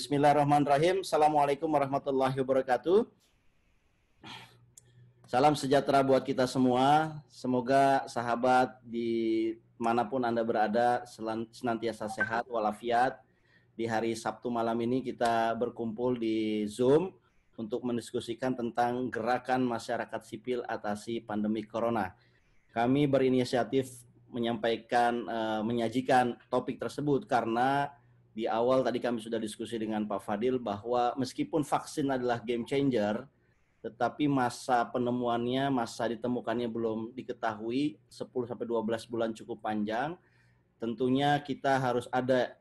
Bismillahirrahmanirrahim. Assalamualaikum warahmatullahi wabarakatuh. Salam sejahtera buat kita semua. Semoga sahabat di manapun Anda berada senantiasa sehat walafiat. Di hari Sabtu malam ini kita berkumpul di Zoom untuk mendiskusikan tentang gerakan masyarakat sipil atasi pandemi corona. Kami berinisiatif menyampaikan, eh, menyajikan topik tersebut karena di awal tadi kami sudah diskusi dengan Pak Fadil bahwa meskipun vaksin adalah game changer, tetapi masa penemuannya, masa ditemukannya belum diketahui, 10 sampai 12 bulan cukup panjang. Tentunya kita harus ada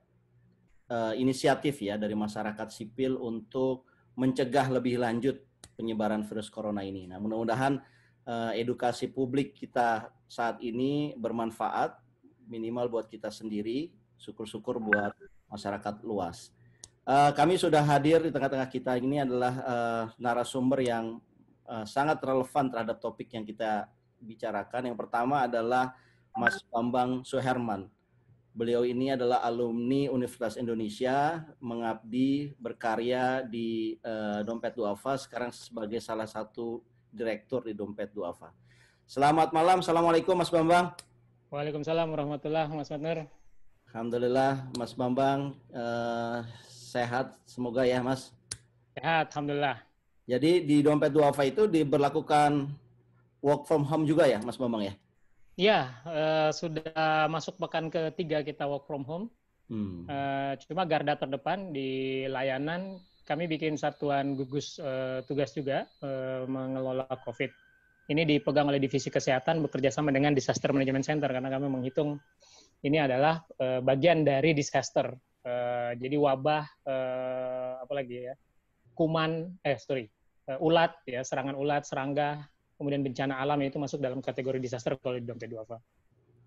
uh, inisiatif ya dari masyarakat sipil untuk mencegah lebih lanjut penyebaran virus corona ini. Nah, mudah-mudahan uh, edukasi publik kita saat ini bermanfaat minimal buat kita sendiri, syukur-syukur buat masyarakat luas. Uh, kami sudah hadir di tengah-tengah kita ini adalah uh, narasumber yang uh, sangat relevan terhadap topik yang kita bicarakan. Yang pertama adalah Mas Bambang Suherman. Beliau ini adalah alumni Universitas Indonesia, mengabdi berkarya di uh, Dompet Duafa, sekarang sebagai salah satu direktur di Dompet Duafa. Selamat malam, Assalamualaikum Mas Bambang. Waalaikumsalam warahmatullahi wabarakatuh Alhamdulillah Mas Bambang uh, sehat semoga ya Mas. Sehat, Alhamdulillah. Jadi di dompet duafa itu diberlakukan work from home juga ya Mas Bambang ya? Ya, uh, sudah masuk pekan ketiga kita work from home. Hmm. Uh, cuma garda terdepan di layanan kami bikin satuan gugus uh, tugas juga uh, mengelola COVID. Ini dipegang oleh divisi kesehatan bekerja sama dengan disaster management center karena kami menghitung ini adalah uh, bagian dari disaster. Uh, jadi wabah uh, eh, apalagi ya kuman eh sorry uh, ulat ya serangan ulat serangga kemudian bencana alam itu masuk dalam kategori disaster kalau di Dr. Duafa.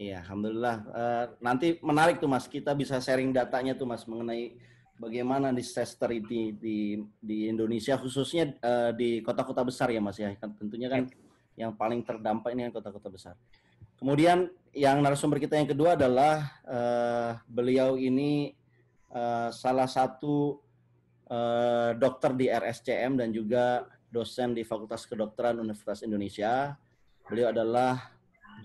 Iya, alhamdulillah. Uh, nanti menarik tuh Mas, kita bisa sharing datanya tuh Mas mengenai bagaimana disaster di di di Indonesia khususnya uh, di kota-kota besar ya Mas ya. Kan tentunya kan iya. yang paling terdampak ini kan kota-kota besar. Kemudian yang narasumber kita yang kedua adalah uh, beliau ini uh, salah satu uh, dokter di RSCM dan juga dosen di Fakultas Kedokteran Universitas Indonesia. Beliau adalah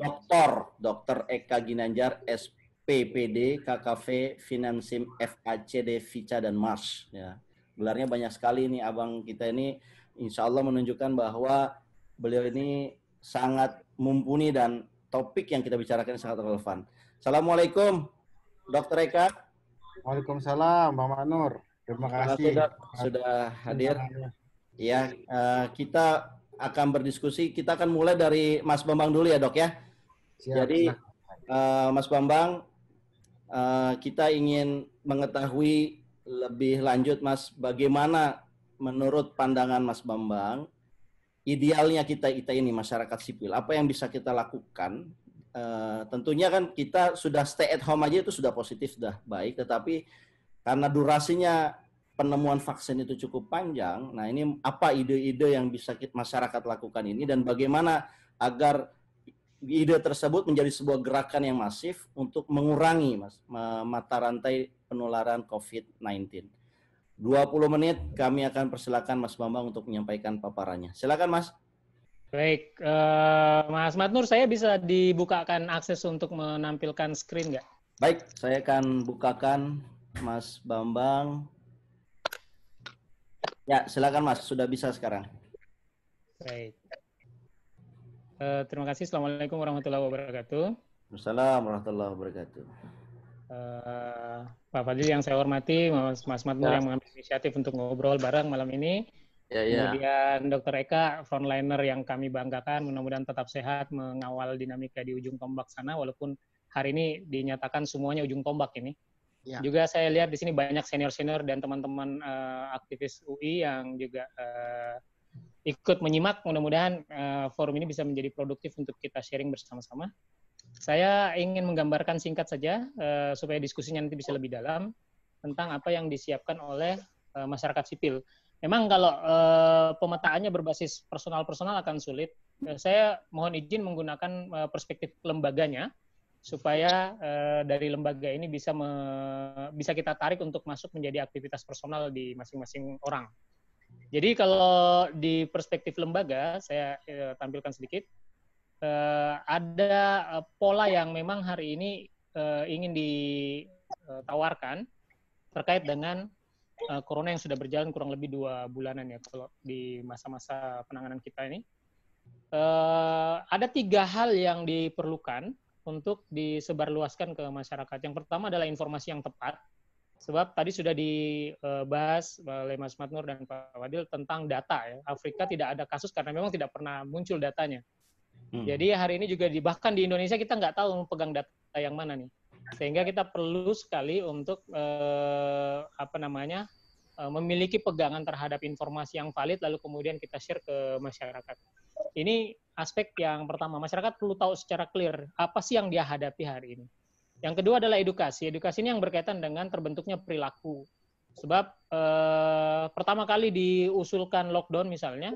Doktor Dr. Eka Ginanjar SPPD KKV Finansim FACD Vica dan Mars ya. Gelarnya banyak sekali nih abang kita ini insya Allah menunjukkan bahwa beliau ini sangat mumpuni dan topik yang kita bicarakan sangat relevan. Assalamualaikum, Dokter Eka. Waalaikumsalam, Bang Manur. Terima kasih sudah, sudah hadir. Ya, uh, kita akan berdiskusi. Kita akan mulai dari Mas Bambang dulu ya, Dok ya. Siap, Jadi uh, Mas Bambang, uh, kita ingin mengetahui lebih lanjut, Mas, bagaimana menurut pandangan Mas Bambang idealnya kita kita ini masyarakat sipil apa yang bisa kita lakukan uh, tentunya kan kita sudah stay at home aja itu sudah positif sudah baik tetapi karena durasinya penemuan vaksin itu cukup panjang nah ini apa ide-ide yang bisa kita, masyarakat lakukan ini dan bagaimana agar ide tersebut menjadi sebuah gerakan yang masif untuk mengurangi mas mata rantai penularan COVID-19. 20 menit kami akan persilakan Mas Bambang untuk menyampaikan paparannya. Silakan Mas. Baik, uh, Mas Matnur, saya bisa dibukakan akses untuk menampilkan screen nggak? Baik, saya akan bukakan Mas Bambang. Ya, silakan Mas, sudah bisa sekarang. Baik. Uh, terima kasih. Assalamualaikum warahmatullahi wabarakatuh. Wassalamualaikum warahmatullahi wabarakatuh. Eh, Pak Fadil yang saya hormati, Mas Mas Matmur ya. yang mengambil inisiatif untuk ngobrol bareng malam ini. Ya, ya. Kemudian Dokter Eka, frontliner yang kami banggakan, mudah-mudahan tetap sehat mengawal dinamika di ujung tombak sana, walaupun hari ini dinyatakan semuanya ujung tombak ini. Ya. Juga saya lihat di sini banyak senior-senior dan teman-teman uh, aktivis UI yang juga uh, ikut menyimak. Mudah-mudahan uh, forum ini bisa menjadi produktif untuk kita sharing bersama-sama. Saya ingin menggambarkan singkat saja uh, supaya diskusinya nanti bisa lebih dalam tentang apa yang disiapkan oleh uh, masyarakat sipil. Memang kalau uh, pemetaannya berbasis personal-personal akan sulit. Uh, saya mohon izin menggunakan uh, perspektif lembaganya supaya uh, dari lembaga ini bisa me, bisa kita tarik untuk masuk menjadi aktivitas personal di masing-masing orang. Jadi kalau di perspektif lembaga saya uh, tampilkan sedikit uh, ada eh, pola yang memang hari ini uh, ingin ditawarkan terkait dengan uh, corona yang sudah berjalan kurang lebih dua bulanan ya kalau di masa-masa penanganan kita ini. Uh, ada tiga hal yang diperlukan untuk disebarluaskan ke masyarakat. Yang pertama adalah informasi yang tepat, sebab tadi sudah dibahas oleh Mas Matnur dan Pak Wadil tentang data ya. Afrika tidak ada kasus karena memang tidak pernah muncul datanya. Hmm. Jadi hari ini juga di, bahkan di Indonesia kita nggak tahu pegang data yang mana nih. Sehingga kita perlu sekali untuk eh, apa namanya eh, memiliki pegangan terhadap informasi yang valid lalu kemudian kita share ke masyarakat. Ini aspek yang pertama masyarakat perlu tahu secara clear apa sih yang dia hadapi hari ini. Yang kedua adalah edukasi. Edukasi ini yang berkaitan dengan terbentuknya perilaku. Sebab eh, pertama kali diusulkan lockdown misalnya,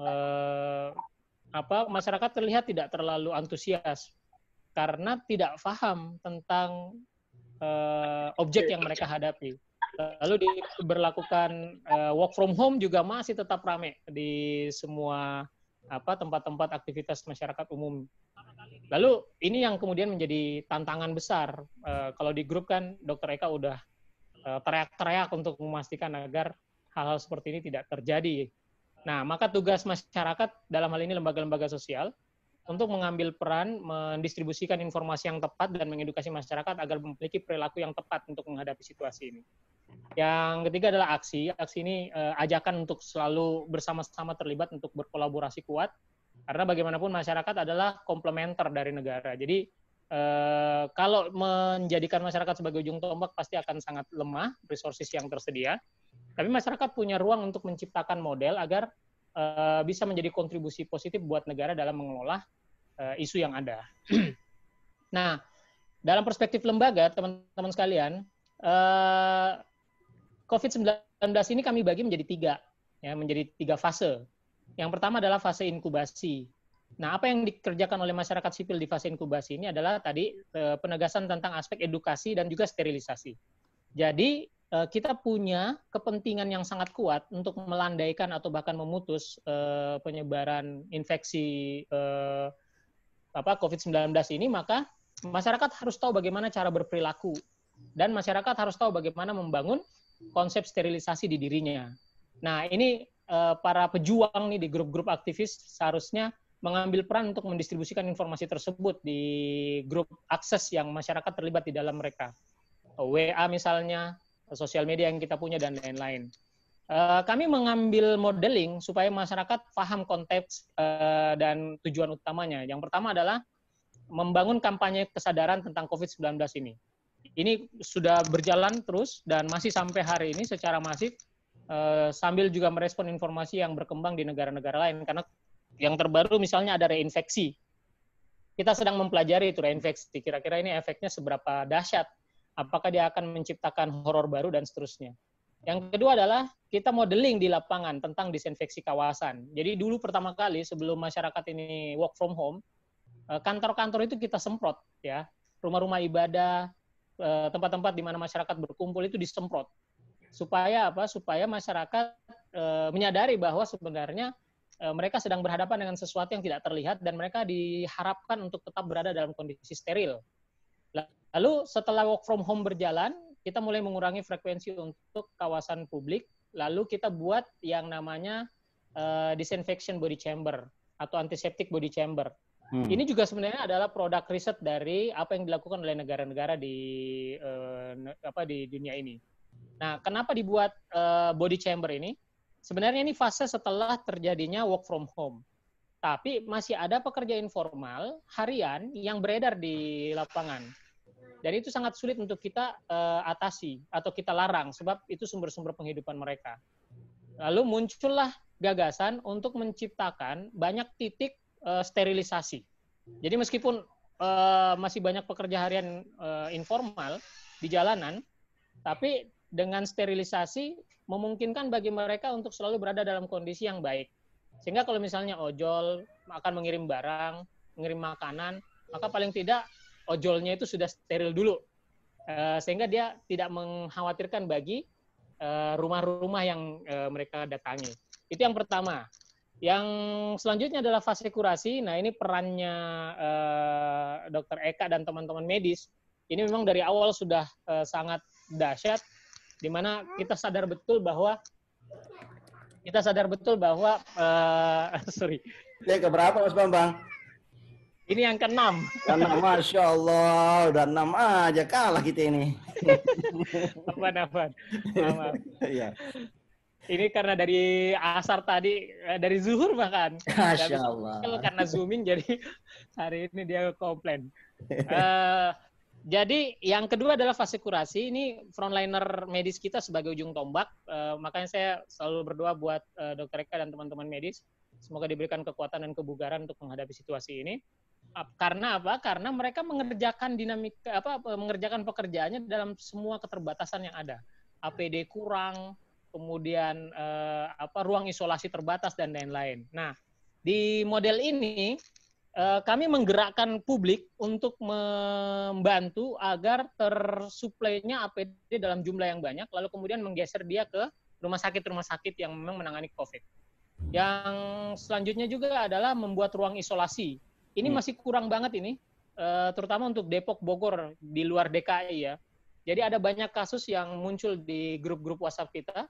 eh, apa masyarakat terlihat tidak terlalu antusias karena tidak paham tentang uh, objek yang mereka hadapi. Lalu diberlakukan uh, work from home juga masih tetap ramai di semua apa tempat-tempat aktivitas masyarakat umum. Lalu ini yang kemudian menjadi tantangan besar. Uh, kalau di grup kan Dokter Eka udah teriak-teriak uh, teriak -teriak untuk memastikan agar hal-hal seperti ini tidak terjadi. Nah, maka tugas masyarakat dalam hal ini lembaga-lembaga sosial untuk mengambil peran mendistribusikan informasi yang tepat dan mengedukasi masyarakat agar memiliki perilaku yang tepat untuk menghadapi situasi ini. Yang ketiga adalah aksi. Aksi ini eh, ajakan untuk selalu bersama-sama terlibat untuk berkolaborasi kuat karena bagaimanapun masyarakat adalah komplementer dari negara. Jadi eh, kalau menjadikan masyarakat sebagai ujung tombak pasti akan sangat lemah resources yang tersedia tapi masyarakat punya ruang untuk menciptakan model agar uh, bisa menjadi kontribusi positif buat negara dalam mengelola uh, isu yang ada. nah, dalam perspektif lembaga, teman-teman sekalian, uh, eh, COVID-19 ini kami bagi menjadi tiga, ya, menjadi tiga fase. Yang pertama adalah fase inkubasi. Nah, apa yang dikerjakan oleh masyarakat sipil di fase inkubasi ini adalah tadi penegasan tentang aspek edukasi dan juga sterilisasi. Jadi, Eh, kita punya kepentingan yang sangat kuat untuk melandaikan atau bahkan memutus eh, penyebaran infeksi eh, COVID-19 ini, maka masyarakat harus tahu bagaimana cara berperilaku dan masyarakat harus tahu bagaimana membangun konsep sterilisasi di dirinya. Nah, ini para pejuang nih di grup-grup aktivis seharusnya mengambil peran untuk mendistribusikan informasi tersebut di grup akses yang masyarakat terlibat di dalam mereka. WA misalnya, sosial media yang kita punya dan lain-lain. Eh, kami mengambil modeling supaya masyarakat paham konteks eh, dan tujuan utamanya. Yang pertama adalah membangun kampanye kesadaran tentang COVID-19 ini. Ini sudah berjalan terus dan masih sampai hari ini secara masif eh, sambil juga merespon informasi yang berkembang di negara-negara lain karena yang terbaru misalnya ada reinfeksi. Kita sedang mempelajari itu reinfeksi. Kira-kira ini efeknya seberapa dahsyat apakah dia akan menciptakan horor baru dan seterusnya. Yang kedua adalah kita modeling di lapangan tentang disinfeksi kawasan. Jadi dulu pertama kali sebelum masyarakat ini work from home, eh, kantor-kantor itu kita semprot ya. Rumah-rumah ibadah, eh, tempat-tempat di mana masyarakat berkumpul itu disemprot. Supaya apa? Supaya masyarakat eh, menyadari bahwa sebenarnya mereka sedang berhadapan dengan sesuatu yang tidak terlihat dan mereka diharapkan untuk tetap berada dalam kondisi steril. Lalu setelah work from home berjalan, kita mulai mengurangi frekuensi untuk kawasan publik. Lalu kita buat yang namanya uh, disinfection body chamber atau antiseptic body chamber. Hmm. Ini juga sebenarnya adalah produk riset dari apa yang dilakukan oleh negara-negara di uh, apa di dunia ini. Nah, kenapa dibuat uh, body chamber ini? Sebenarnya ini fase setelah terjadinya work from home tapi masih ada pekerja informal harian yang beredar di lapangan. Dan itu sangat sulit untuk kita uh, atasi atau kita larang sebab itu sumber-sumber penghidupan mereka. Lalu muncullah gagasan untuk menciptakan banyak titik uh, sterilisasi. Jadi meskipun uh, masih banyak pekerja harian uh, informal di jalanan, tapi dengan sterilisasi memungkinkan bagi mereka untuk selalu berada dalam kondisi yang baik. Sehingga kalau misalnya ojol akan mengirim barang, mengirim makanan, maka paling tidak ojolnya itu sudah steril dulu eh, sehingga dia tidak mengkhawatirkan bagi eh, rumah-rumah yang eh, mereka datangi. Itu yang pertama. Yang selanjutnya adalah fase kurasi. Nah, ini perannya dokter Eka dan teman-teman medis. Ini memang dari awal sudah sangat dahsyat, di mana kita sadar betul bahwa kita sadar betul bahwa uh, sorry. Ini keberapa Mas Bambang? Ini yang keenam. Karena masya Allah udah enam aja kalah kita ini. Apaan apaan? Iya. Ini karena dari asar tadi, eh, dari zuhur bahkan. Masya Allah. Kalau karena zooming jadi hari ini dia komplain. Uh, jadi yang kedua adalah fase kurasi. Ini frontliner medis kita sebagai ujung tombak. Uh, makanya saya selalu berdoa buat uh, dokter Eka dan teman-teman medis. Semoga diberikan kekuatan dan kebugaran untuk menghadapi situasi ini karena apa? Karena mereka mengerjakan dinamika apa mengerjakan pekerjaannya dalam semua keterbatasan yang ada. APD kurang, kemudian eh, apa ruang isolasi terbatas dan lain-lain. Nah, di model ini eh, kami menggerakkan publik untuk membantu agar tersuplainya APD dalam jumlah yang banyak lalu kemudian menggeser dia ke rumah sakit-rumah sakit yang memang menangani COVID. Yang selanjutnya juga adalah membuat ruang isolasi ini hmm. masih kurang banget ini, uh, terutama untuk Depok Bogor di luar DKI ya. Jadi ada banyak kasus yang muncul di grup-grup WhatsApp kita.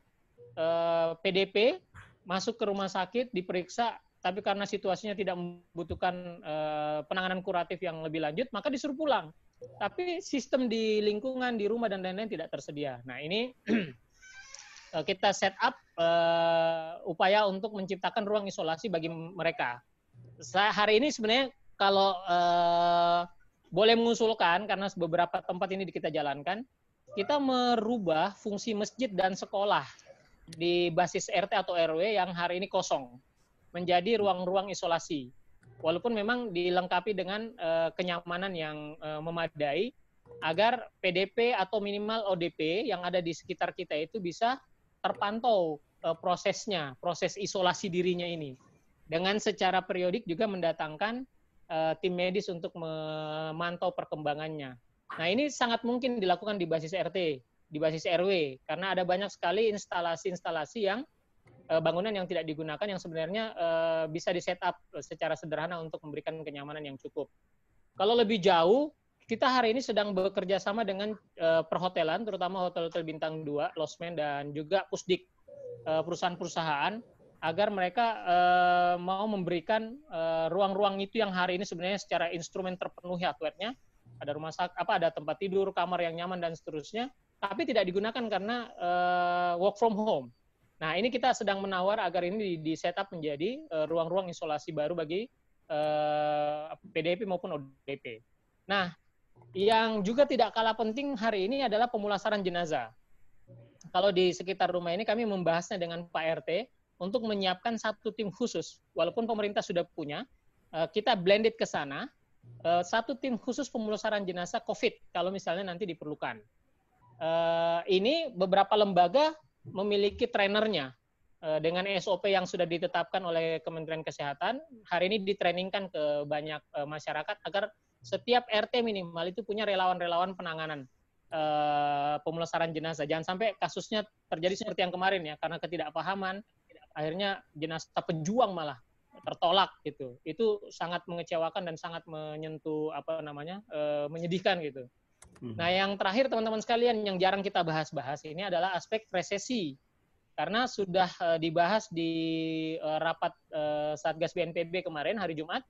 Uh, eh, PDP masuk ke rumah sakit diperiksa, tapi karena situasinya tidak membutuhkan uh, penanganan kuratif yang lebih lanjut, maka disuruh pulang. Tapi sistem di lingkungan, di rumah dan lain-lain tidak tersedia. Nah ini kita set up uh, upaya untuk menciptakan ruang isolasi bagi mereka saya hari ini sebenarnya kalau uh, boleh mengusulkan karena beberapa tempat ini kita jalankan, kita merubah fungsi masjid dan sekolah di basis RT atau RW yang hari ini kosong menjadi ruang-ruang isolasi. Walaupun memang dilengkapi dengan uh, kenyamanan yang uh, memadai agar PDP atau minimal ODP yang ada di sekitar kita itu bisa terpantau uh, prosesnya, proses isolasi dirinya ini dengan secara periodik juga mendatangkan uh, tim medis untuk memantau perkembangannya. Nah, ini sangat mungkin dilakukan di basis RT, di basis RW, karena ada banyak sekali instalasi-instalasi yang uh, bangunan yang tidak digunakan yang sebenarnya uh, bisa di setup secara sederhana untuk memberikan kenyamanan yang cukup. Kalau lebih jauh, kita hari ini sedang bekerja sama dengan uh, perhotelan, terutama hotel-hotel bintang 2, losmen, dan juga pusdik, perusahaan-perusahaan, agar mereka uh, mau memberikan eh, ruang-ruang uh, itu yang hari ini sebenarnya secara instrumen terpenuhi aturannya ada rumah sakit apa ada tempat tidur kamar yang nyaman dan seterusnya tapi tidak digunakan karena uh, work from home nah ini kita sedang menawar agar ini di, di setup menjadi ruang-ruang uh, isolasi baru bagi uh, PDP maupun ODP nah yang juga tidak kalah penting hari ini adalah pemulasaran jenazah kalau di sekitar rumah ini kami membahasnya dengan Pak RT untuk menyiapkan satu tim khusus. Walaupun pemerintah sudah punya, eh, kita blended ke sana, eh, satu tim khusus pemulasaran jenazah COVID kalau misalnya nanti diperlukan. Eh, ini beberapa lembaga memiliki trainernya dengan SOP yang sudah ditetapkan oleh Kementerian Kesehatan. Hari ini ditrainingkan ke banyak masyarakat agar setiap RT minimal itu punya relawan-relawan penanganan pemulasaran jenazah. Jangan sampai kasusnya terjadi seperti yang kemarin ya, karena ketidakpahaman akhirnya jenazah pejuang malah tertolak gitu. Itu sangat mengecewakan dan sangat menyentuh apa namanya e, menyedihkan gitu. Hmm. Nah yang terakhir teman-teman sekalian yang jarang kita bahas-bahas ini adalah aspek resesi karena sudah e, dibahas di e, rapat e, Satgas BNPB kemarin hari Jumat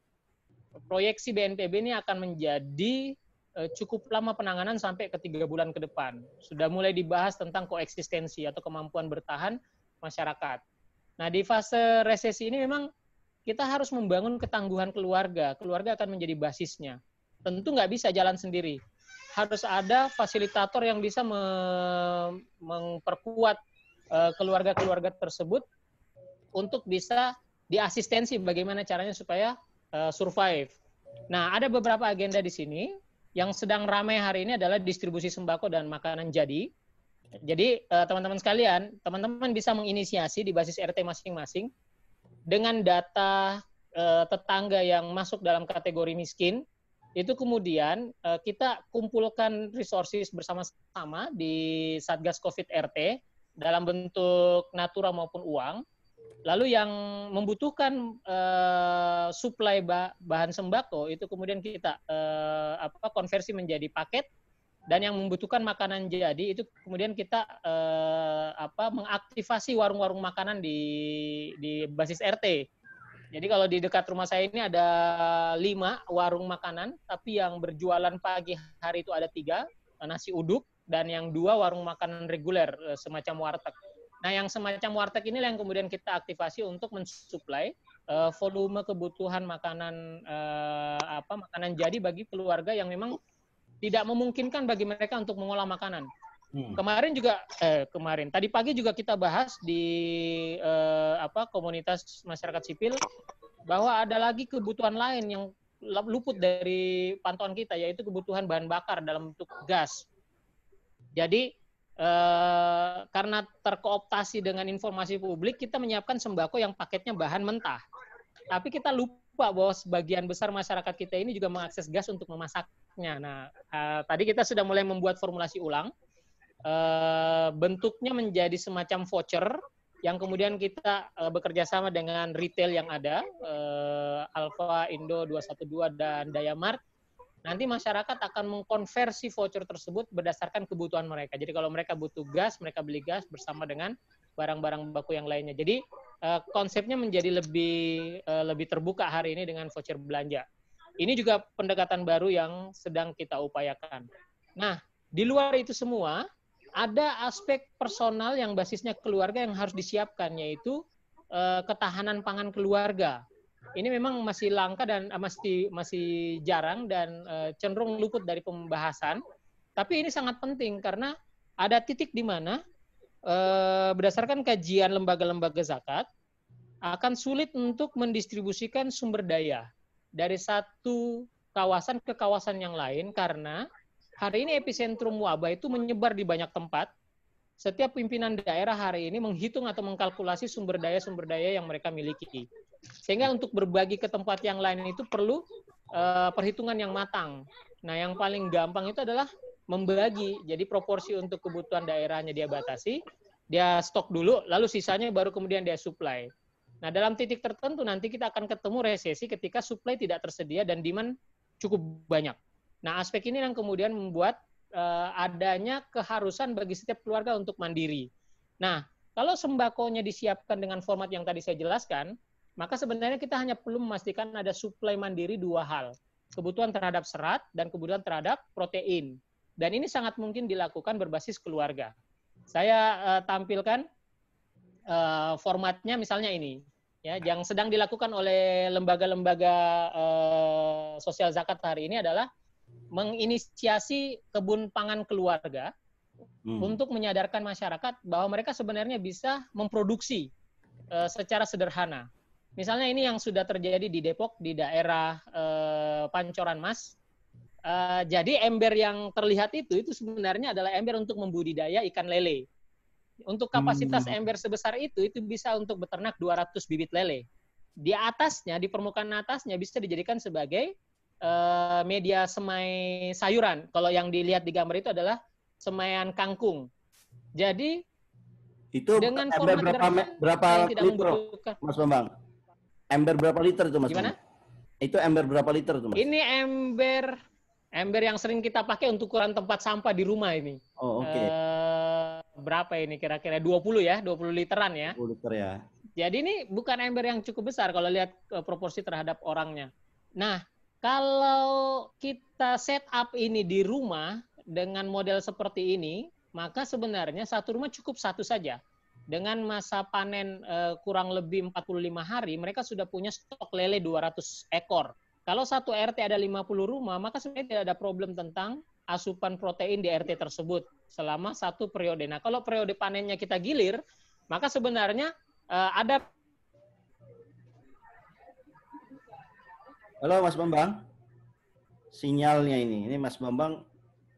proyeksi BNPB ini akan menjadi e, cukup lama penanganan sampai ke tiga bulan ke depan. Sudah mulai dibahas tentang koeksistensi atau kemampuan bertahan masyarakat Nah, di fase resesi ini memang kita harus membangun ketangguhan keluarga. Keluarga akan menjadi basisnya. Tentu nggak bisa jalan sendiri. Harus ada fasilitator yang bisa memperkuat eh, keluarga-keluarga tersebut untuk bisa diasistensi bagaimana caranya supaya eh, survive. Nah, ada beberapa agenda di sini yang sedang ramai hari ini adalah distribusi sembako dan makanan jadi. Jadi eh, teman-teman uh, sekalian, teman-teman bisa menginisiasi di basis RT masing-masing dengan data uh, tetangga yang masuk dalam kategori miskin. Itu kemudian uh, kita kumpulkan resources bersama-sama di Satgas Covid RT dalam bentuk natura maupun uang. Lalu yang membutuhkan uh, suplai bah bahan sembako itu kemudian kita uh, apa konversi menjadi paket dan yang membutuhkan makanan jadi itu kemudian kita eh, apa mengaktifasi warung-warung makanan di di basis RT. Jadi kalau di dekat rumah saya ini ada lima warung makanan, tapi yang berjualan pagi hari itu ada tiga eh, nasi uduk dan yang dua warung makanan reguler eh, semacam warteg. Nah yang semacam warteg ini yang kemudian kita aktifasi untuk mensuplai eh, volume kebutuhan makanan apa makanan jadi bagi keluarga yang memang tidak memungkinkan bagi mereka untuk mengolah makanan. Hmm. Kemarin juga eh, kemarin tadi pagi juga kita bahas di eh, apa komunitas masyarakat sipil bahwa ada lagi kebutuhan lain yang luput dari pantauan kita yaitu kebutuhan bahan bakar dalam bentuk gas. Jadi eh, karena terkooptasi dengan informasi publik kita menyiapkan sembako yang paketnya bahan mentah. Tapi kita lupa lupa bahwa sebagian besar masyarakat kita ini juga mengakses gas untuk memasaknya. Nah, uh, tadi kita sudah mulai membuat formulasi ulang. Uh, bentuknya menjadi semacam voucher yang kemudian kita uh, bekerja sama dengan retail yang ada, uh, Alfa, Indo 212 dan Dayamart. Nanti masyarakat akan mengkonversi voucher tersebut berdasarkan kebutuhan mereka. Jadi kalau mereka butuh gas, mereka beli gas bersama dengan barang-barang baku yang lainnya. Jadi Eh, konsepnya menjadi lebih eh, lebih terbuka hari ini dengan voucher belanja. Ini juga pendekatan baru yang sedang kita upayakan. Nah, di luar itu semua ada aspek personal yang basisnya keluarga yang harus disiapkan yaitu eh, ketahanan pangan keluarga. Ini memang masih langka dan masih masih jarang dan cenderung luput dari pembahasan. Tapi ini sangat penting karena ada titik di mana Eh, berdasarkan kajian lembaga-lembaga zakat akan sulit untuk mendistribusikan sumber daya dari satu kawasan ke kawasan yang lain karena hari ini epicentrum wabah itu menyebar di banyak tempat. Setiap pimpinan daerah hari ini menghitung atau mengkalkulasi sumber daya sumber daya yang mereka miliki. Sehingga untuk berbagi ke tempat yang lain itu perlu uh, perhitungan yang matang. Nah, yang paling gampang itu adalah membagi. Jadi proporsi untuk kebutuhan daerahnya dia batasi, dia stok dulu, lalu sisanya baru kemudian dia supply. Nah, dalam titik tertentu nanti kita akan ketemu resesi ketika supply tidak tersedia dan demand cukup banyak. Nah, aspek ini yang kemudian membuat uh, adanya keharusan bagi setiap keluarga untuk mandiri. Nah, kalau sembakonya disiapkan dengan format yang tadi saya jelaskan, maka sebenarnya kita hanya perlu memastikan ada suplai mandiri dua hal. Kebutuhan terhadap serat dan kebutuhan terhadap protein. Dan ini sangat mungkin dilakukan berbasis keluarga. Saya uh, tampilkan uh, formatnya misalnya ini, ya, yang sedang dilakukan oleh lembaga-lembaga uh, sosial zakat hari ini adalah menginisiasi kebun pangan keluarga hmm. untuk menyadarkan masyarakat bahwa mereka sebenarnya bisa memproduksi uh, secara sederhana. Misalnya ini yang sudah terjadi di Depok di daerah uh, Pancoran Mas Eh, jadi ember yang terlihat itu itu sebenarnya adalah ember untuk membudidaya ikan lele. Untuk hmm. kapasitas hmm. ember sebesar itu itu bisa untuk beternak 200 bibit lele. Di atasnya, di permukaan atasnya bisa dijadikan sebagai uh, media semai sayuran. Kalau yang dilihat di gambar itu adalah semaian kangkung. Jadi itu dengan ember berapa berapa liter, Mas Bambang? Ember berapa liter itu Mas? Gimana? Itu ember berapa liter itu Mas? Ini ember Ember yang sering kita pakai untuk ukuran tempat sampah di rumah ini. Oh, oke. Okay. Eh, berapa ini kira-kira? 20 ya, 20 literan ya. 20 liter ya. Jadi ini bukan ember yang cukup besar kalau lihat eh, proporsi terhadap orangnya. Nah, kalau kita setup ini di rumah dengan model seperti ini, maka sebenarnya satu rumah cukup satu saja. Dengan masa panen eh, kurang lebih 45 hari, mereka sudah punya stok lele 200 ekor. Kalau satu RT ada 50 rumah, maka sebenarnya tidak ada problem tentang asupan protein di RT tersebut selama satu periode. Nah, kalau periode panennya kita gilir, maka sebenarnya uh, ada Halo Mas Bambang. Sinyalnya ini. Ini Mas Bambang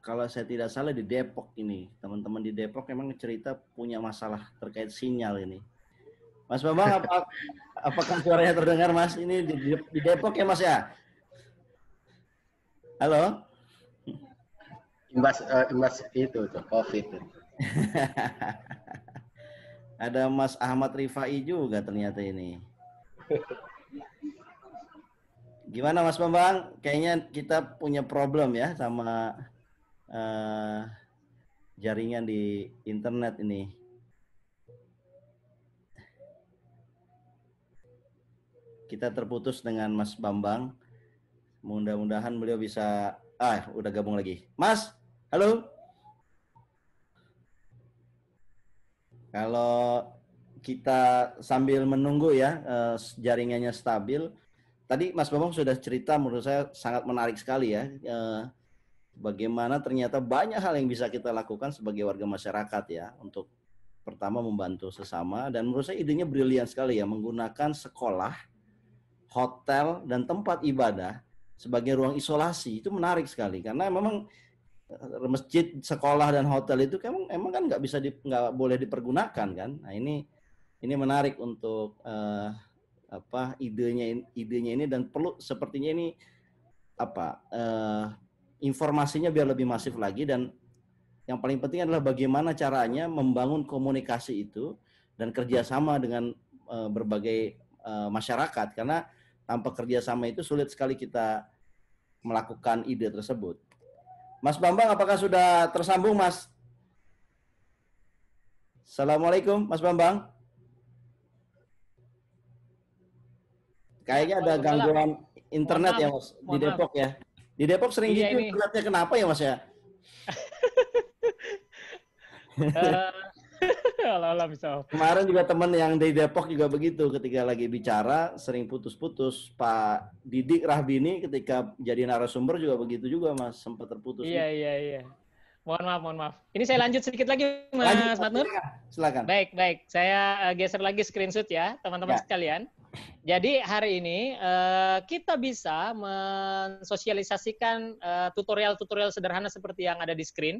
kalau saya tidak salah di Depok ini. Teman-teman di Depok memang cerita punya masalah terkait sinyal ini. Mas Bambang apakah suaranya terdengar Mas? Ini di, di Depok ya Mas ya? Halo? Imbas uh, imbas itu tuh COVID. Ada Mas Ahmad Rifai juga ternyata ini. Gimana Mas Bambang? Kayaknya kita punya problem ya sama uh, jaringan di internet ini. Kita terputus dengan Mas Bambang. Mudah-mudahan beliau bisa ah udah gabung lagi. Mas, halo. Kalau kita sambil menunggu ya eh, jaringannya stabil. Tadi Mas Bambang sudah cerita menurut saya sangat menarik sekali ya. Eh, bagaimana ternyata banyak hal yang bisa kita lakukan sebagai warga masyarakat ya untuk pertama membantu sesama dan menurut saya idenya brilian sekali ya menggunakan sekolah, hotel dan tempat ibadah sebagai ruang isolasi itu menarik sekali karena memang eh, masjid, sekolah dan hotel itu kan emang kan nggak bisa nggak boleh dipergunakan kan. Nah ini ini menarik untuk uh, apa idenya idenya ini dan perlu sepertinya ini apa uh, informasinya biar lebih masif lagi dan yang paling penting adalah bagaimana caranya membangun komunikasi itu dan kerjasama dengan uh, berbagai uh, masyarakat karena tanpa kerjasama itu sulit sekali kita melakukan ide tersebut. Mas Bambang, apakah sudah tersambung, Mas? Assalamualaikum, Mas Bambang. Kayaknya ada gangguan internet ya, Mas, di Depok ya. Di Depok sering iya gitu internetnya kenapa ya, Mas ya? Eh, Alah-alah misal. Kemarin juga teman yang dari Depok juga begitu ketika lagi bicara sering putus-putus. Pak Didik Rahbini ketika jadi narasumber juga begitu juga Mas, sempat terputus. Iya, iya, iya. Mohon maaf, mohon maaf. Ini saya lanjut sedikit lagi Mas lanjut, Matnur. Silakan. Baik, baik. Saya eh, geser lagi screenshot ya, teman-teman ya. sekalian. Jadi hari ini eh, kita bisa mensosialisasikan eh, tutorial-tutorial sederhana seperti yang ada di screen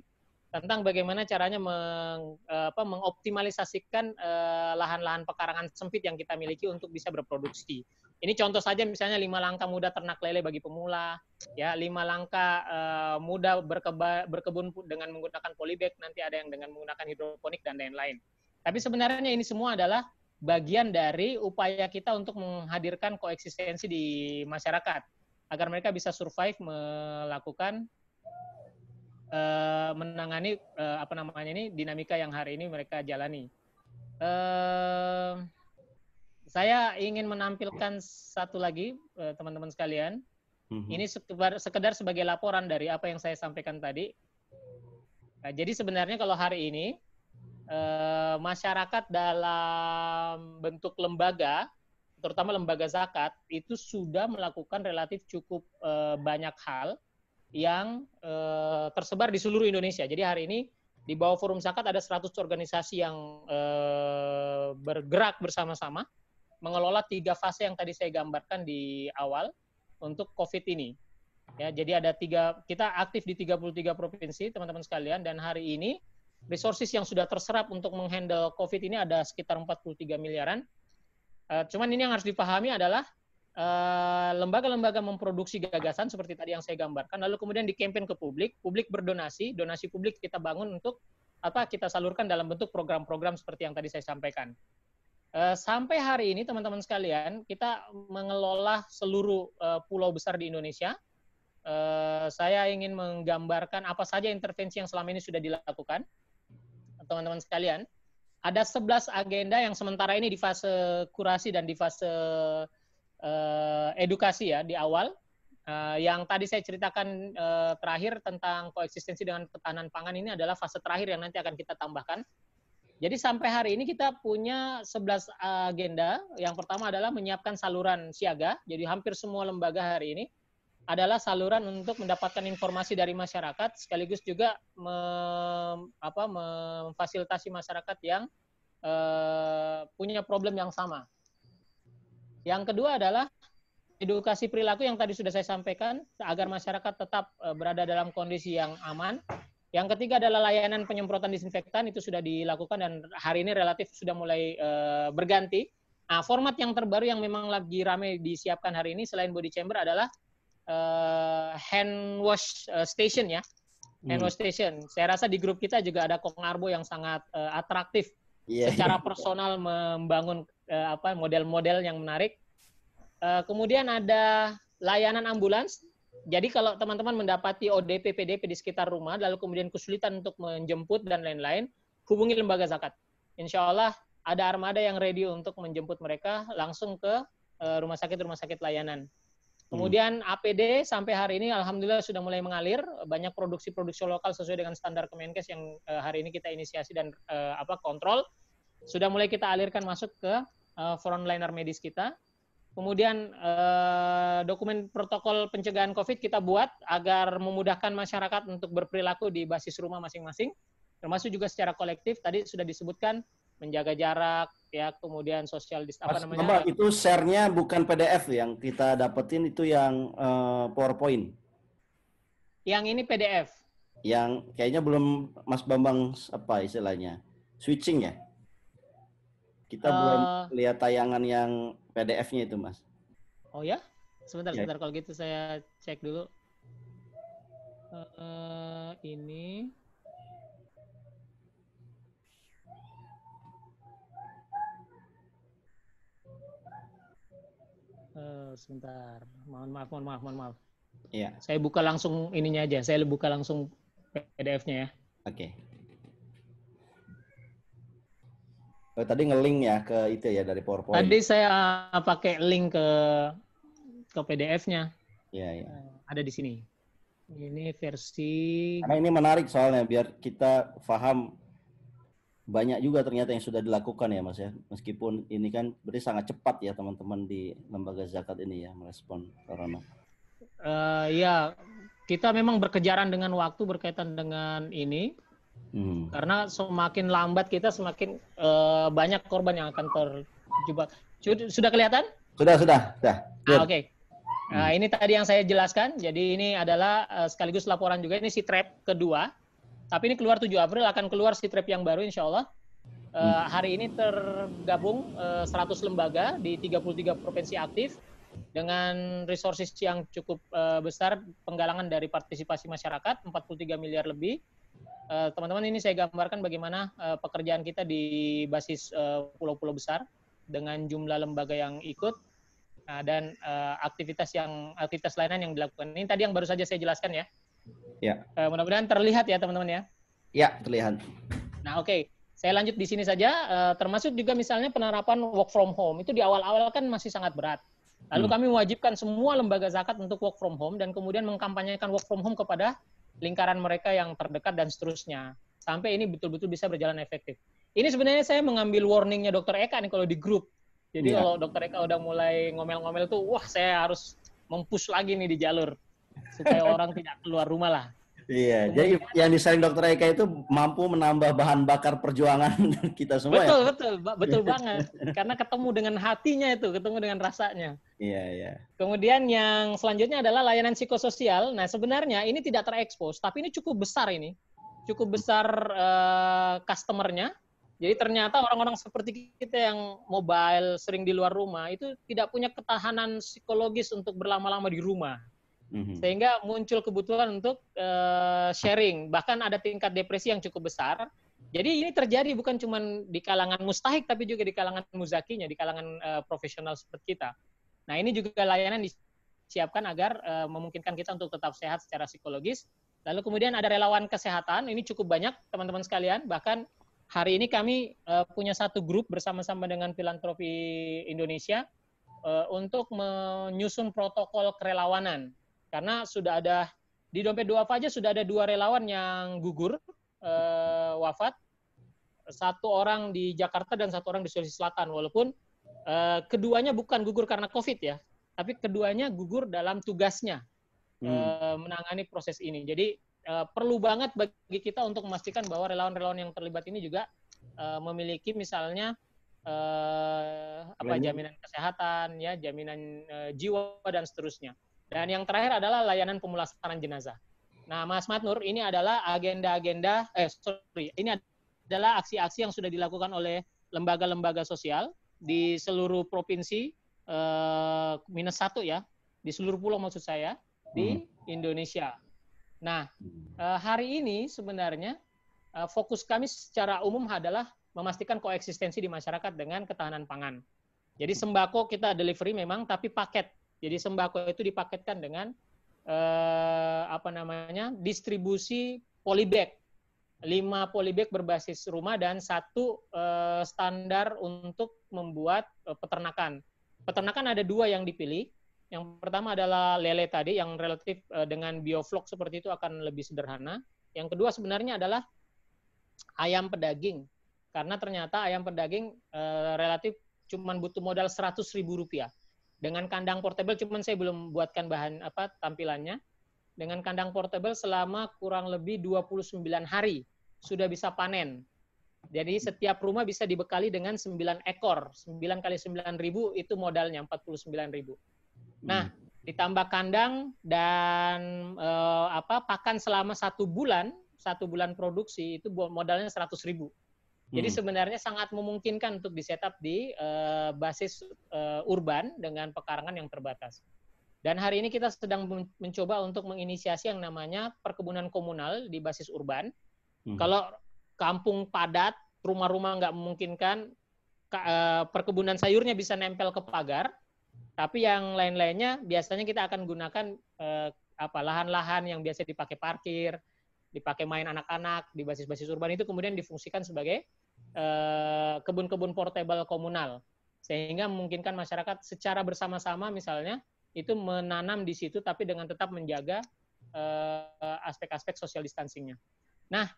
tentang bagaimana caranya meng, eh, apa, mengoptimalisasikan lahan eh, lahan-lahan pekarangan sempit yang kita miliki untuk bisa berproduksi. Ini contoh saja misalnya lima langkah mudah ternak lele bagi pemula, ya lima langkah eh, mudah berkeba, berkebun dengan menggunakan polybag, nanti ada yang dengan menggunakan hidroponik dan lain-lain. Tapi sebenarnya ini semua adalah bagian dari upaya kita untuk menghadirkan koeksistensi di masyarakat agar mereka bisa survive melakukan Eh, menangani uh, apa namanya ini dinamika yang hari ini mereka jalani. Uh, saya ingin menampilkan satu lagi teman-teman uh, sekalian. Mm -hmm. Ini sekedar, sekedar sebagai laporan dari apa yang saya sampaikan tadi. Nah, jadi sebenarnya kalau hari ini uh, masyarakat dalam bentuk lembaga, terutama lembaga zakat, itu sudah melakukan relatif cukup uh, banyak hal yang eh, tersebar di seluruh Indonesia. Jadi hari ini di bawah Forum Zakat ada 100 organisasi yang eh, bergerak bersama-sama mengelola tiga fase yang tadi saya gambarkan di awal untuk COVID ini. Ya, jadi ada tiga kita aktif di 33 provinsi teman-teman sekalian dan hari ini resources yang sudah terserap untuk menghandle COVID ini ada sekitar 43 miliaran. Eh, cuman ini yang harus dipahami adalah Eh, lembaga-lembaga memproduksi gagasan seperti tadi yang saya gambarkan lalu kemudian dikampen ke publik publik berdonasi donasi publik kita bangun untuk apa kita salurkan dalam bentuk program-program seperti yang tadi saya sampaikan eh, sampai hari ini teman-teman sekalian kita mengelola seluruh eh, pulau besar di Indonesia saya ingin menggambarkan apa saja intervensi yang selama ini sudah dilakukan teman-teman sekalian ada 11 agenda yang sementara ini di fase kurasi dan di fase uh, edukasi ya di awal. Uh, yang tadi saya ceritakan uh, terakhir tentang koeksistensi dengan ketahanan pangan ini adalah fase terakhir yang nanti akan kita tambahkan. Jadi sampai hari ini kita punya 11 agenda. Yang pertama adalah menyiapkan saluran siaga. Jadi hampir semua lembaga hari ini adalah saluran untuk mendapatkan informasi dari masyarakat sekaligus juga mem, apa, memfasilitasi masyarakat yang uh, punya problem yang sama yang kedua adalah edukasi perilaku yang tadi sudah saya sampaikan agar masyarakat tetap e, berada dalam kondisi yang aman. Yang ketiga adalah layanan penyemprotan disinfektan itu sudah dilakukan dan hari ini relatif sudah mulai e, berganti. Nah, format yang terbaru yang memang lagi ramai disiapkan hari ini selain body chamber adalah e, hand wash e, station ya. Hand hmm. wash station. Saya rasa di grup kita juga ada Kong Arbo yang sangat e, atraktif yeah. secara personal membangun uh, apa model-model yang menarik. Uh, kemudian ada layanan ambulans. Jadi kalau teman-teman mendapati ODP PDP di sekitar rumah lalu kemudian kesulitan untuk menjemput dan lain-lain, hubungi lembaga zakat. Insya Allah ada armada yang ready untuk menjemput mereka langsung ke eh, rumah sakit rumah sakit layanan. Kemudian hmm. APD sampai hari ini alhamdulillah sudah mulai mengalir, banyak produksi-produksi lokal sesuai dengan standar Kemenkes yang hari ini kita inisiasi dan apa kontrol sudah mulai kita alirkan masuk ke uh, frontliner medis kita. Kemudian eh, dokumen protokol pencegahan COVID kita buat agar memudahkan masyarakat untuk berperilaku di basis rumah masing-masing, termasuk juga secara kolektif. Tadi sudah disebutkan menjaga jarak, ya kemudian social distancing. Mas, namanya? Mbak, itu share-nya bukan PDF yang kita dapetin itu yang uh, PowerPoint. Yang ini PDF. Yang kayaknya belum Mas Bambang apa istilahnya switching ya? Kita uh, belum eh. lihat tayangan yang PDF-nya itu, Mas. Oh ya? Sebentar, ya. sebentar. Kalau gitu saya cek dulu. Uh, ini. Uh, sebentar. Mohon maaf, mohon maaf, mohon maaf. Iya. Saya buka langsung ininya aja. Saya buka langsung PDF-nya ya. Oke. Okay. Oh, tadi nge-link ya ke itu ya dari PowerPoint. Tadi saya pakai link ke ke PDF-nya. Iya, iya. Eh, ada di sini. Ini versi Karena ini menarik soalnya biar kita paham banyak juga ternyata yang sudah dilakukan ya Mas ya. Meskipun ini kan berarti sangat cepat ya teman-teman di lembaga zakat ini ya merespon corona. Uh, ya, kita memang berkejaran dengan waktu berkaitan dengan ini Hmm. Karena semakin lambat kita semakin uh, banyak korban yang akan terjebak. Sudah kelihatan? Sudah, sudah, sudah. Ah, Oke. Okay. Hmm. Nah, ini tadi yang saya jelaskan. Jadi ini adalah uh, sekaligus laporan juga ini si trap kedua. Tapi ini keluar 7 April akan keluar si trap yang baru insya Allah. Uh, hari ini tergabung uh, 100 lembaga di 33 provinsi aktif dengan resources yang cukup uh, besar penggalangan dari partisipasi masyarakat 43 miliar lebih Eh, teman-teman, uh, ini saya gambarkan bagaimana uh, pekerjaan kita di basis eh, pulau-pulau uh, besar dengan jumlah lembaga yang ikut nah, dan uh, aktivitas yang aktivitas lainnya yang dilakukan. Ini tadi yang baru saja saya jelaskan ya. Ya. Uh, mudah-mudahan terlihat ya teman-teman ya. Ya, terlihat. Nah, oke. Okay. Saya lanjut di sini saja, uh, termasuk juga misalnya penerapan work from home. Itu di awal-awal kan masih sangat berat. Lalu hmm. kami mewajibkan semua lembaga zakat untuk work from home dan kemudian mengkampanyekan work from home kepada lingkaran mereka yang terdekat dan seterusnya. Sampai ini betul-betul bisa berjalan efektif. Ini sebenarnya saya mengambil warningnya Dokter Eka nih kalau di grup. Jadi yeah. kalau Dokter Eka udah mulai ngomel-ngomel tuh, wah saya harus mempush lagi nih di jalur supaya orang tidak keluar rumah lah. Iya, jadi yang disaring Dokter Eka itu mampu menambah bahan bakar perjuangan kita semua. Betul, ya? betul, betul banget. Karena ketemu dengan hatinya itu, ketemu dengan rasanya. Iya, iya. Kemudian yang selanjutnya adalah layanan psikososial. Nah, sebenarnya ini tidak terekspos, tapi ini cukup besar ini, cukup besar uh, customernya. Jadi ternyata orang-orang seperti kita yang mobile, sering di luar rumah, itu tidak punya ketahanan psikologis untuk berlama-lama di rumah. Mm-hmm. Sehingga muncul kebutuhan untuk uh, sharing. Bahkan ada tingkat depresi yang cukup besar. Jadi ini terjadi bukan cuma di kalangan mustahik, tapi juga di kalangan muzakinya, di kalangan uh, profesional seperti kita. Nah ini juga layanan disiapkan agar uh, memungkinkan kita untuk tetap sehat secara psikologis. Lalu kemudian ada relawan kesehatan, ini cukup banyak teman-teman sekalian. Bahkan hari ini kami uh, punya satu grup bersama-sama dengan Filantropi Indonesia uh, untuk menyusun protokol kerelawanan. Karena sudah ada di dompet Dua aja sudah ada dua relawan yang gugur uh, wafat. Satu orang di Jakarta dan satu orang di Sulawesi Selatan. Walaupun uh, keduanya bukan gugur karena COVID ya, tapi keduanya gugur dalam tugasnya hmm. uh, menangani proses ini. Jadi uh, perlu banget bagi kita untuk memastikan bahwa relawan-relawan yang terlibat ini juga uh, memiliki misalnya uh, apa jaminan kesehatan ya jaminan uh, jiwa dan seterusnya dan yang terakhir adalah layanan pemulasaran jenazah. Nah, Mas Matnur, ini adalah agenda-agenda, eh sorry, ini adalah aksi-aksi yang sudah dilakukan oleh lembaga-lembaga sosial di seluruh provinsi eh, minus satu ya, di seluruh pulau maksud saya di hmm. Indonesia. Nah, hmm. eh, hari ini sebenarnya eh, fokus kami secara umum adalah memastikan koeksistensi di masyarakat dengan ketahanan pangan. Jadi sembako kita delivery memang, tapi paket jadi sembako itu dipaketkan dengan eh, apa namanya distribusi polybag. lima polybag berbasis rumah dan satu eh, standar untuk membuat eh, peternakan. Peternakan ada dua yang dipilih. Yang pertama adalah lele tadi yang relatif eh, dengan bioflok seperti itu akan lebih sederhana. Yang kedua sebenarnya adalah ayam pedaging. Karena ternyata ayam pedaging eh, relatif cuma butuh modal seratus ribu rupiah dengan kandang portable cuman saya belum buatkan bahan apa tampilannya. Dengan kandang portable selama kurang lebih 29 hari sudah bisa panen. Jadi setiap rumah bisa dibekali dengan 9 ekor. 9 kali 9 ribu itu modalnya 49 ribu. Nah, hmm. ditambah kandang dan e, apa pakan selama satu bulan, satu bulan produksi itu modalnya 100 ribu jadi hmm. sebenarnya sangat memungkinkan untuk disetup di uh, basis uh, urban dengan pekarangan yang terbatas. Dan hari ini kita sedang mencoba untuk menginisiasi yang namanya perkebunan komunal di basis urban. Hmm. Kalau kampung padat, rumah-rumah nggak memungkinkan, eh, perkebunan sayurnya bisa nempel ke pagar, tapi yang lain-lainnya biasanya kita akan gunakan uh, apa lahan-lahan yang biasa dipakai parkir, dipakai main anak-anak di basis-basis urban itu kemudian difungsikan sebagai Eh, kebun-kebun portable komunal sehingga memungkinkan masyarakat secara bersama-sama misalnya itu menanam di situ tapi dengan tetap menjaga eh, aspek-aspek social distancingnya. Nah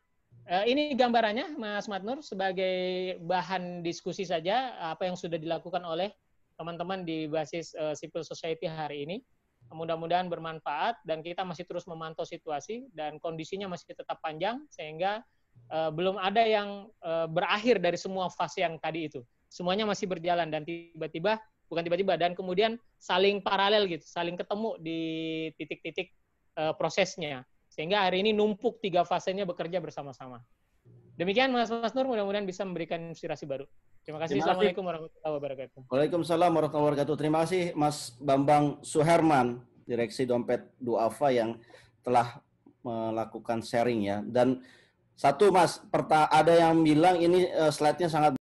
eh, ini gambarannya Mas Matnur sebagai bahan diskusi saja apa yang sudah dilakukan oleh teman-teman di basis civil society hari ini. Mudah-mudahan bermanfaat dan kita masih terus memantau situasi dan kondisinya masih tetap panjang sehingga uh, belum ada yang uh, berakhir dari semua fase yang tadi itu. Semuanya masih berjalan dan tiba-tiba bukan tiba-tiba dan kemudian saling paralel gitu, saling ketemu di titik-titik uh, prosesnya. Sehingga hari ini numpuk tiga fasenya bekerja bersama-sama. Demikian Mas Mas Nur mudah-mudahan bisa memberikan inspirasi baru. Terima kasih. Terima kasih. Assalamualaikum warahmatullahi wabarakatuh. Waalaikumsalam warahmatullahi wabarakatuh. Terima kasih Mas Bambang Suherman, Direksi Dompet Duafa yang telah melakukan sharing ya. Dan satu Mas, perta ada yang bilang ini eh, slide-nya sangat